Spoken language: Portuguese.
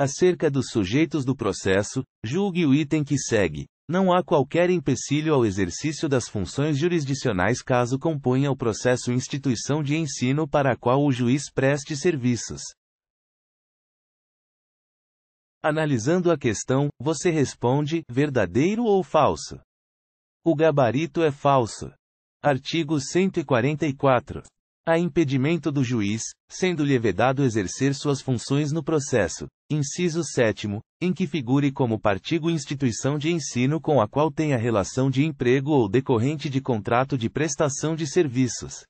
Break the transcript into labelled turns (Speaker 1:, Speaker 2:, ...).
Speaker 1: Acerca dos sujeitos do processo, julgue o item que segue. Não há qualquer empecilho ao exercício das funções jurisdicionais caso componha o processo instituição de ensino para a qual o juiz preste serviços. Analisando a questão, você responde: verdadeiro ou falso? O gabarito é falso. Artigo 144 a impedimento do juiz, sendo-lhe vedado exercer suas funções no processo. Inciso 7, em que figure como partigo instituição de ensino com a qual tenha relação de emprego ou decorrente de contrato de prestação de serviços.